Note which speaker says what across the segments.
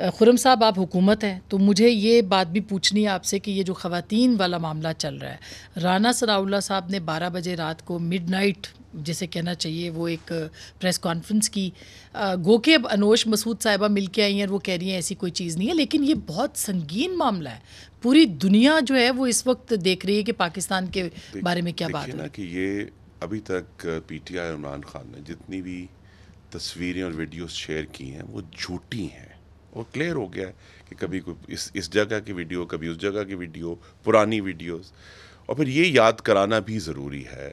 Speaker 1: खुरम साहब आप हुकूमत हैं तो मुझे ये बात भी पूछनी है आपसे कि ये जो ख़वान वाला मामला चल रहा है राना सराउल्ला साहब ने 12 बजे रात को मिडनाइट जिसे कहना चाहिए वो एक प्रेस कॉन्फ्रेंस की गोके अब अनोश मसूद साहिबा मिल के आई हैं वो कह रही हैं ऐसी कोई चीज़ नहीं है लेकिन ये बहुत संगीन मामला है पूरी दुनिया जो है वो इस वक्त देख रही है कि पाकिस्तान के बारे में क्या बात है ना
Speaker 2: कि ये अभी तक P T I Imran Khan ने जितनी भी तस्वीरें और वीडियोस शेयर की हैं वो झूठी हैं वो क्लियर हो गया है कि कभी इस इस जगह की वीडियो कभी उस जगह की वीडियो पुरानी वीडियोस और फिर ये याद कराना भी ज़रूरी है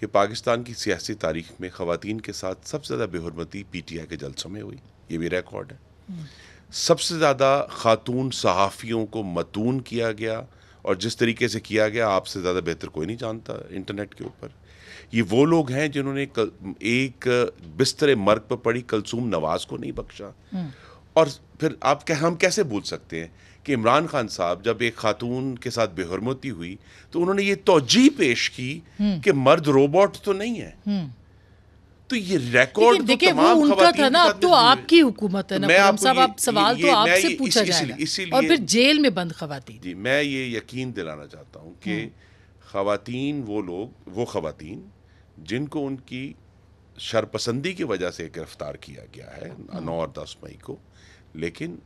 Speaker 2: कि पाकिस्तान की सियासी तारीख में ख़वान के साथ सबसे ज़्यादा बेहरमती पी टी आई के जलसों में हुई ये भी रिकॉर्ड है हम्म। सबसे ज़्यादा खातून सहाफ़ियों को मतून किया गया और जिस तरीके से किया गया आपसे ज़्यादा बेहतर कोई नहीं जानता इंटरनेट के ऊपर ये वो लोग हैं जिन्होंने एक बिस्तर मर्ग पर पड़ी कलसूम नवाज को नहीं बख्शा हम्म। और फिर आप कह हम कैसे बोल सकते हैं कि इमरान खान साहब जब एक खातून के साथ बेहरमती हुई तो उन्होंने ये तोजी पेश की हम्म। कि मर्द रोबोट तो नहीं है हम्म। तो ये रिकॉर्ड तो देखिए तो वो उनका था ना
Speaker 1: तो आपकी हुकूमत है ना मैं आप साहब आप सवाल तो आपसे पूछा जाएगा और फिर जेल में बंद खवातीन
Speaker 2: जी मैं ये यकीन दिलाना चाहता हूँ कि हम्म। खवातीन वो लोग वो खवातीन जिनको उनकी शरपसंदी की वजह से गिरफ्तार किया गया है हाँ। नौ और दस मई को लेकिन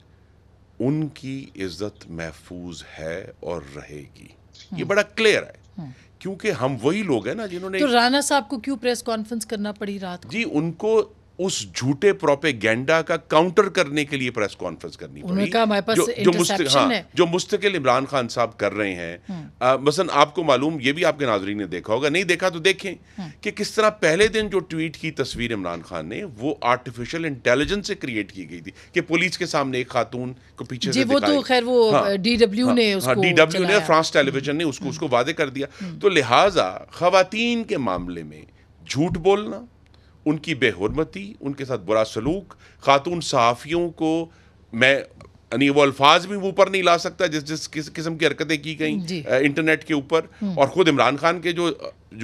Speaker 2: उनकी इज्जत महफूज है और रहेगी ये हाँ। बड़ा क्लियर है हाँ। क्योंकि हम वही लोग हैं ना जिन्होंने तो
Speaker 1: राणा साहब को क्यों प्रेस कॉन्फ्रेंस करना पड़ी रात को?
Speaker 2: जी उनको उस झूठे प्रोपेगेंडा का काउंटर करने के लिए प्रेस कॉन्फ्रेंस करनी पड़ी
Speaker 1: जो जो मुस्तक, हाँ,
Speaker 2: जो मुस्तकिल इमरान खान साहब कर रहे हैं हम्म। मसलन आपको मालूम ये भी आपके नाजरी ने देखा होगा नहीं देखा तो देखें हम्म। कि किस तरह पहले दिन जो ट्वीट की तस्वीर इमरान खान ने वो आर्टिफिशियल इंटेलिजेंस से क्रिएट की गई थी कि पुलिस के सामने एक खातून को पीछे से वो तो खैर वो
Speaker 1: डीडब्ल्यू हाँ, हाँ, ने डीडब्ल्यू हाँ, ने फ्रांस
Speaker 2: हम्म। टेलीविजन ने उसको उसको वादे कर दिया तो लिहाजा खातन के मामले में झूठ बोलना उनकी बेहरमती उनके साथ बुरा सलूक खातून सहाफ़ियों को मैं यानी वो अल्फाज भी ऊपर नहीं ला सकता जिस जिस किस किस्म की हरकतें की गई इंटरनेट के ऊपर हम्म। और ख़ुद इमरान खान के जो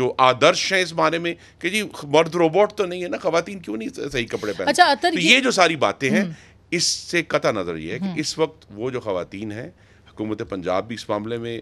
Speaker 2: जो आदर्श हैं इस बारे में कि जी मर्द रोबोट तो नहीं है ना खातन क्यों नहीं सही कपड़े पहन अच्छा, तो ये, ये जो सारी बातें हैं हम्म। इससे कता नज़र ये है कि हम्म। इस वक्त वो जो खातन हैं हुकूमत पंजाब भी इस मामले में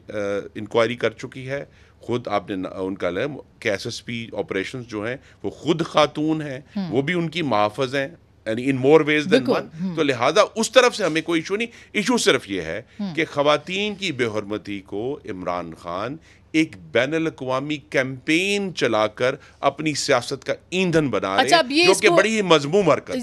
Speaker 2: इंक्वायरी कर चुकी है खुद आपने उनका लम के एस एस पी ऑपरेशन जो हैं वो खुद खातून हैं हम्म। वो भी उनकी महाफज हैं in more ways than one तो हम्म। लिहाजा उस तरफ से हमें कोई इशू नहीं इशू सिर्फ ये है हम्म। कि खातन की बेहरमती को इमरान खान एक बैन अवी कैंपेन चलाकर अपनी सियासत का ईंधन बना अच्छा, रहे जो कि बड़ी मजमूम हरकत